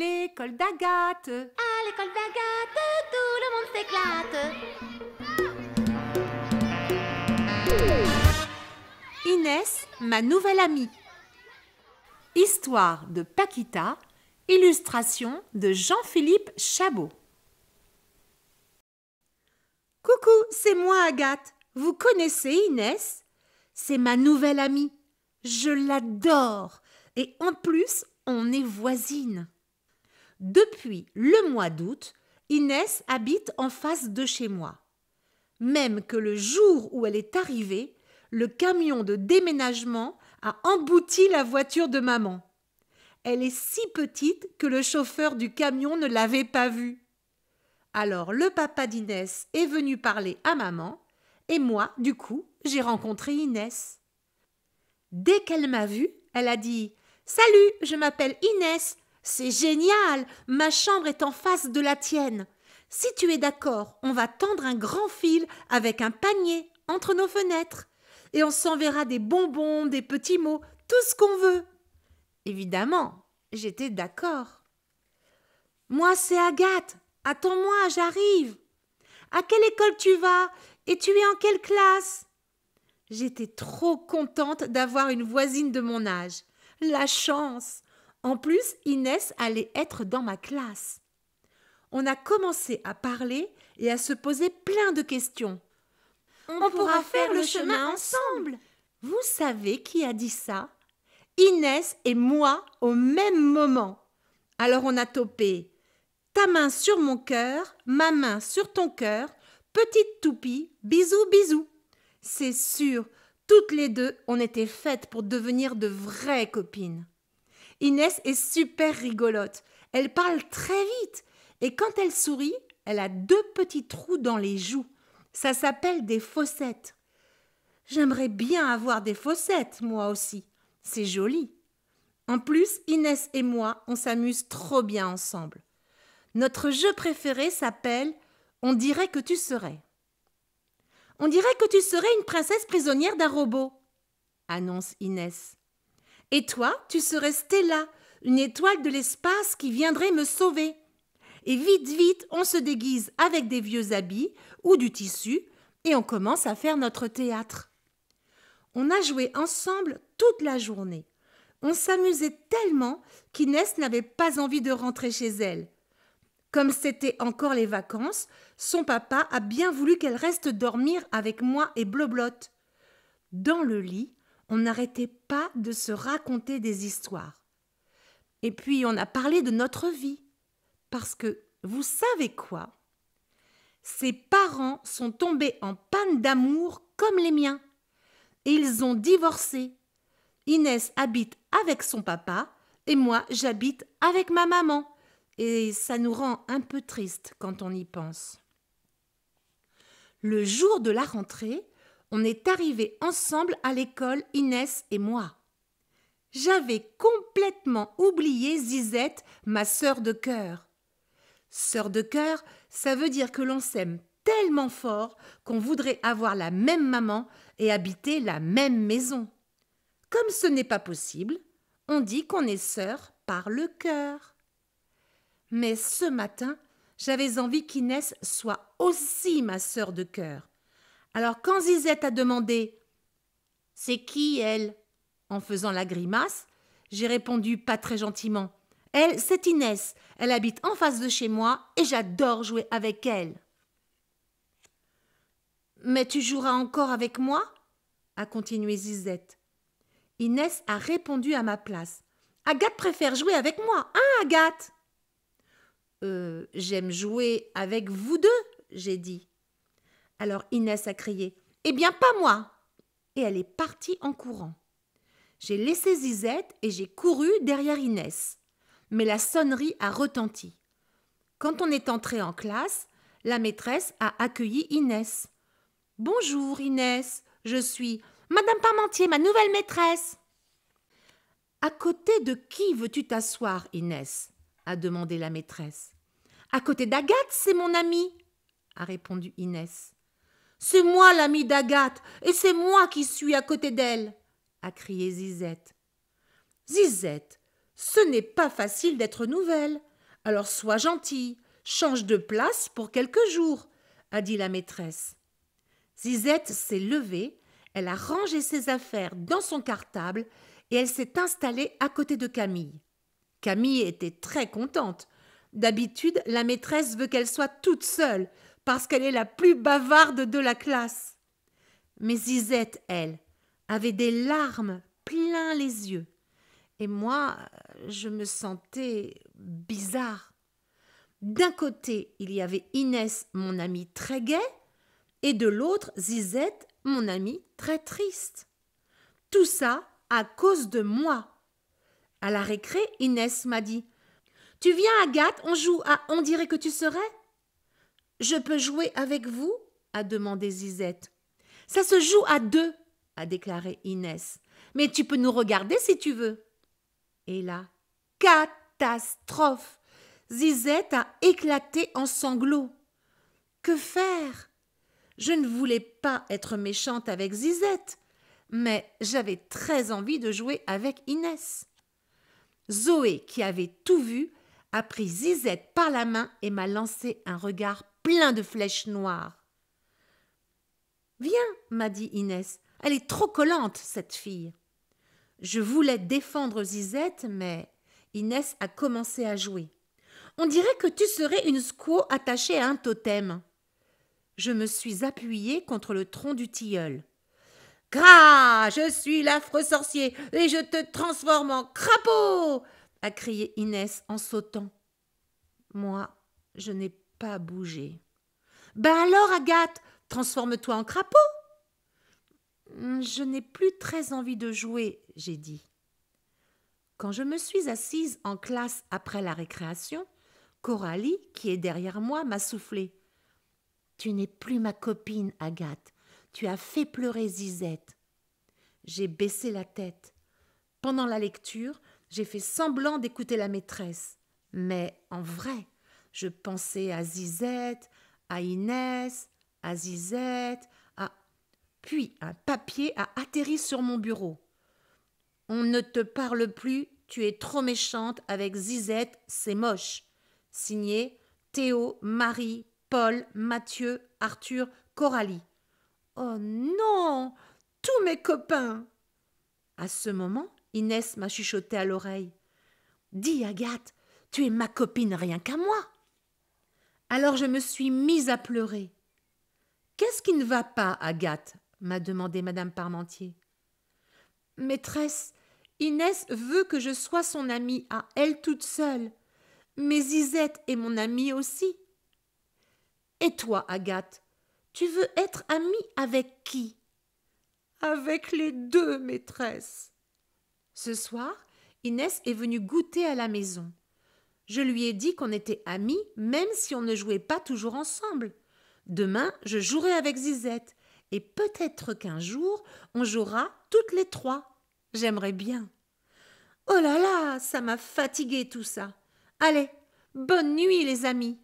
l'école d'Agathe. À l'école d'Agathe, tout le monde s'éclate. Inès, ma nouvelle amie. Histoire de Paquita, illustration de Jean-Philippe Chabot. Coucou, c'est moi Agathe. Vous connaissez Inès C'est ma nouvelle amie. Je l'adore. Et en plus, on est voisines. Depuis le mois d'août, Inès habite en face de chez moi. Même que le jour où elle est arrivée, le camion de déménagement a embouti la voiture de maman. Elle est si petite que le chauffeur du camion ne l'avait pas vue. Alors le papa d'Inès est venu parler à maman, et moi, du coup, j'ai rencontré Inès. Dès qu'elle m'a vue, elle a dit Salut, je m'appelle Inès, c'est génial. Ma chambre est en face de la tienne. Si tu es d'accord, on va tendre un grand fil avec un panier entre nos fenêtres, et on s'enverra des bonbons, des petits mots, tout ce qu'on veut. Évidemment, j'étais d'accord. Moi, c'est Agathe. Attends-moi, j'arrive. À quelle école tu vas Et tu es en quelle classe J'étais trop contente d'avoir une voisine de mon âge. La chance. En plus, Inès allait être dans ma classe. On a commencé à parler et à se poser plein de questions. On, pourra, faire, le chemin ensemble. Vous savez qui a dit ça Inès et moi au même moment. Alors on a topé. Ta main sur mon cœur, ma main sur ton cœur, petite toupie, bisous bisous. C'est sûr, toutes les deux, on était faites pour devenir de vraies copines. Inès est super rigolote. Elle parle très vite. Et quand elle sourit, elle a deux petits trous dans les joues. Ça s'appelle des fossettes. J'aimerais bien avoir des fossettes, moi aussi. C'est joli. En plus, Inès et moi, on s'amuse trop bien ensemble. Notre jeu préféré s'appelle On dirait que tu serais. On dirait que tu serais une princesse prisonnière d'un robot, annonce Inès. Et toi, tu serais Stella, une étoile de l'espace qui viendrait me sauver. Et vite, vite, on se déguise avec des vieux habits ou du tissu et on commence à faire notre théâtre. On a joué ensemble toute la journée. On s'amusait tellement qu'Inès n'avait pas envie de rentrer chez elle. Comme c'était encore les vacances, son papa a bien voulu qu'elle reste dormir avec moi et Bloblotte. Dans le lit, on n'arrêtait pas de se raconter des histoires. Et puis on a parlé de notre vie. Parce que, vous savez quoi Ses parents sont tombés en panne d'amour comme les miens. Et ils ont divorcé. Inès habite avec son papa et moi j'habite avec ma maman. Et ça nous rend un peu tristes quand on y pense. Le jour de la rentrée, on est arrivés ensemble à l'école, Inès et moi. J'avais complètement oublié Zizette, ma sœur de cœur. Sœur de cœur, ça veut dire que l'on s'aime tellement fort qu'on voudrait avoir la même maman et habiter la même maison. Comme ce n'est pas possible, on dit qu'on est sœur par le cœur. Mais ce matin, j'avais envie qu'Inès soit aussi ma sœur de cœur. Alors quand Zizette a demandé C'est qui elle en faisant la grimace, j'ai répondu pas très gentiment. Elle, c'est Inès. Elle habite en face de chez moi et j'adore jouer avec elle. Mais tu joueras encore avec moi a continué Zizette. Inès a répondu à ma place. Agathe préfère jouer avec moi, hein, Agathe Euh, j'aime jouer avec vous deux, j'ai dit. Alors Inès a crié Eh bien, pas moi Et elle est partie en courant. J'ai laissé Zizette et j'ai couru derrière Inès. Mais la sonnerie a retenti. Quand on est entré en classe, la maîtresse a accueilli Inès. Bonjour Inès, je suis Madame Parmentier, ma nouvelle maîtresse. À côté de qui veux-tu t'asseoir, Inès a demandé la maîtresse. À côté d'Agathe, c'est mon amie, a répondu Inès. C'est moi l'amie d'Agathe, et c'est moi qui suis à côté d'elle, a crié Zizette. Zizette, ce n'est pas facile d'être nouvelle. Alors sois gentille, change de place pour quelques jours, a dit la maîtresse. Zizette s'est levée, elle a rangé ses affaires dans son cartable et elle s'est installée à côté de Camille. Camille était très contente. D'habitude, la maîtresse veut qu'elle soit toute seule, parce qu'elle est la plus bavarde de la classe. Mais Zizette, elle, avait des larmes plein les yeux. Et moi, je me sentais bizarre. D'un côté, il y avait Inès, mon amie très gaie, et de l'autre, Zizette, mon amie très triste. Tout ça à cause de moi. À la récré, Inès m'a dit Tu viens, Agathe, on joue à On dirait que tu serais je peux jouer avec vous a demandé Zizette. Ça se joue à deux, a déclaré Inès. Mais tu peux nous regarder si tu veux. Et là, catastrophe Zizette a éclaté en sanglots. Que faire Je ne voulais pas être méchante avec Zizette, mais j'avais très envie de jouer avec Inès. Zoé, qui avait tout vu, a pris Zizette par la main et m'a lancé un regard plein de flèches noires. Viens, m'a dit Inès, elle est trop collante, cette fille. Je voulais défendre Zizette, mais Inès a commencé à jouer. On dirait que tu serais une squaw attachée à un totem. Je me suis appuyée contre le tronc du tilleul. Gras Je suis l'affreux sorcier et je te transforme en crapaud a crié Inès en sautant. Moi, je n'ai pas bouger. Ben alors, Agathe, transforme-toi en crapaud. Mm, je n'ai plus très envie de jouer, j'ai dit. Quand je me suis assise en classe après la récréation, Coralie, qui est derrière moi, m'a soufflé. Tu n'es plus ma copine, Agathe. Tu as fait pleurer Zizette. J'ai baissé la tête. Pendant la lecture, j'ai fait semblant d'écouter la maîtresse. Mais en vrai, je pensais à Zizette, à Inès, à Zizette, à... Puis un papier a atterri sur mon bureau. On ne te parle plus, tu es trop méchante avec Zizette, c'est moche. Signé Théo, Marie, Paul, Mathieu, Arthur, Coralie. Oh non Tous mes copains À ce moment, Inès m'a chuchoté à l'oreille. Dis, Agathe, tu es ma copine rien qu'à moi. Alors je me suis mise à pleurer. Qu'est-ce qui ne va pas, Agathe m'a demandé Madame Parmentier. Maîtresse, Inès veut que je sois son amie à elle toute seule. Mais Isette est mon amie aussi. Et toi, Agathe, tu veux être amie avec qui Avec les deux, maîtresse. Ce soir, Inès est venue goûter à la maison. Je lui ai dit qu'on était amis, même si on ne jouait pas toujours ensemble. Demain, je jouerai avec Zizette, et peut-être qu'un jour, on jouera toutes les trois. J'aimerais bien. Oh là là, ça m'a fatigué tout ça. Allez, bonne nuit les amis.